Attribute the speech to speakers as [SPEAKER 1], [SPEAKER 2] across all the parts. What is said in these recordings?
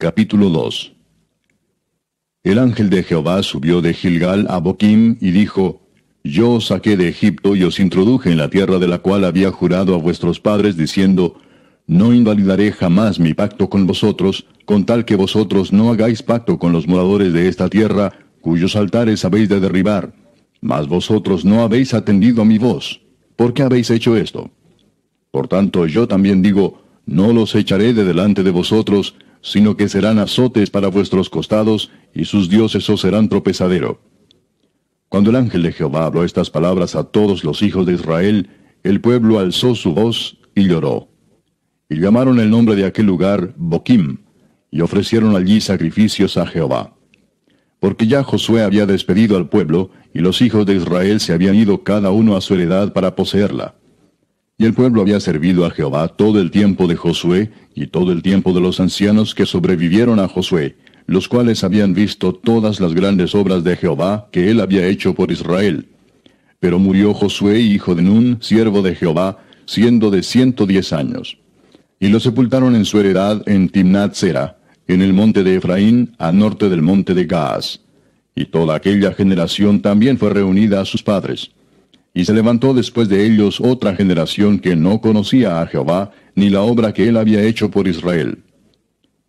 [SPEAKER 1] Capítulo 2 El ángel de Jehová subió de Gilgal a Boquim y dijo, Yo os saqué de Egipto y os introduje en la tierra de la cual había jurado a vuestros padres diciendo, No invalidaré jamás mi pacto con vosotros, con tal que vosotros no hagáis pacto con los moradores de esta tierra, cuyos altares habéis de derribar. Mas vosotros no habéis atendido a mi voz. ¿Por qué habéis hecho esto? Por tanto, yo también digo, No los echaré de delante de vosotros, sino que serán azotes para vuestros costados, y sus dioses os serán tropezadero. Cuando el ángel de Jehová habló estas palabras a todos los hijos de Israel, el pueblo alzó su voz y lloró. Y llamaron el nombre de aquel lugar Boquim, y ofrecieron allí sacrificios a Jehová. Porque ya Josué había despedido al pueblo, y los hijos de Israel se habían ido cada uno a su heredad para poseerla. Y el pueblo había servido a Jehová todo el tiempo de Josué y todo el tiempo de los ancianos que sobrevivieron a Josué, los cuales habían visto todas las grandes obras de Jehová que él había hecho por Israel. Pero murió Josué, hijo de Nun, siervo de Jehová, siendo de ciento diez años. Y lo sepultaron en su heredad en Timnat Sera, en el monte de Efraín, a norte del monte de Gaas. Y toda aquella generación también fue reunida a sus padres. Y se levantó después de ellos otra generación que no conocía a Jehová, ni la obra que él había hecho por Israel.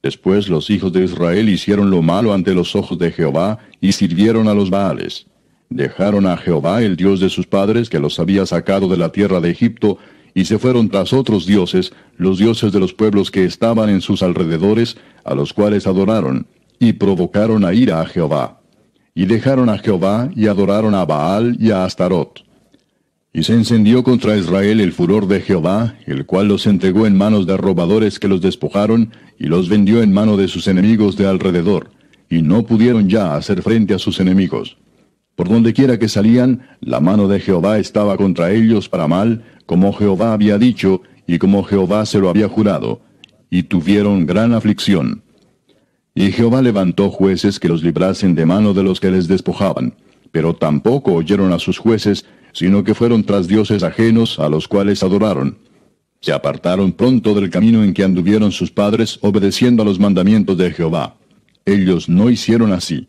[SPEAKER 1] Después los hijos de Israel hicieron lo malo ante los ojos de Jehová, y sirvieron a los Baales. Dejaron a Jehová, el Dios de sus padres, que los había sacado de la tierra de Egipto, y se fueron tras otros dioses, los dioses de los pueblos que estaban en sus alrededores, a los cuales adoraron, y provocaron a ira a Jehová. Y dejaron a Jehová, y adoraron a Baal y a Astarot. Y se encendió contra Israel el furor de Jehová, el cual los entregó en manos de robadores que los despojaron, y los vendió en mano de sus enemigos de alrededor, y no pudieron ya hacer frente a sus enemigos. Por donde quiera que salían, la mano de Jehová estaba contra ellos para mal, como Jehová había dicho, y como Jehová se lo había jurado, y tuvieron gran aflicción. Y Jehová levantó jueces que los librasen de mano de los que les despojaban, pero tampoco oyeron a sus jueces, sino que fueron tras dioses ajenos a los cuales adoraron. Se apartaron pronto del camino en que anduvieron sus padres obedeciendo a los mandamientos de Jehová. Ellos no hicieron así.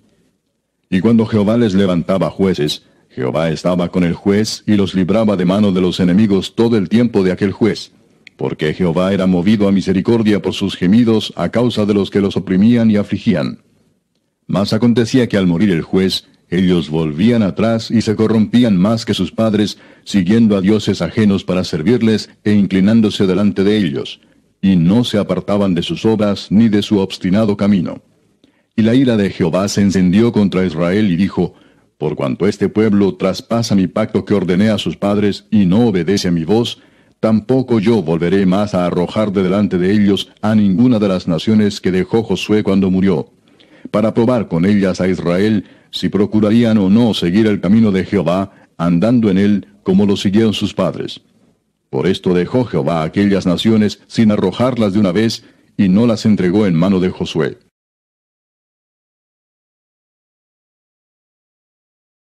[SPEAKER 1] Y cuando Jehová les levantaba jueces, Jehová estaba con el juez y los libraba de mano de los enemigos todo el tiempo de aquel juez, porque Jehová era movido a misericordia por sus gemidos a causa de los que los oprimían y afligían. Mas acontecía que al morir el juez, ellos volvían atrás y se corrompían más que sus padres, siguiendo a dioses ajenos para servirles e inclinándose delante de ellos, y no se apartaban de sus obras ni de su obstinado camino. Y la ira de Jehová se encendió contra Israel y dijo, Por cuanto este pueblo traspasa mi pacto que ordené a sus padres y no obedece a mi voz, tampoco yo volveré más a arrojar de delante de ellos a ninguna de las naciones que dejó Josué cuando murió para probar con ellas a Israel si procurarían o no seguir el camino de Jehová, andando en él como lo siguieron sus padres. Por esto dejó Jehová aquellas naciones sin arrojarlas de una vez, y no las entregó en mano de Josué.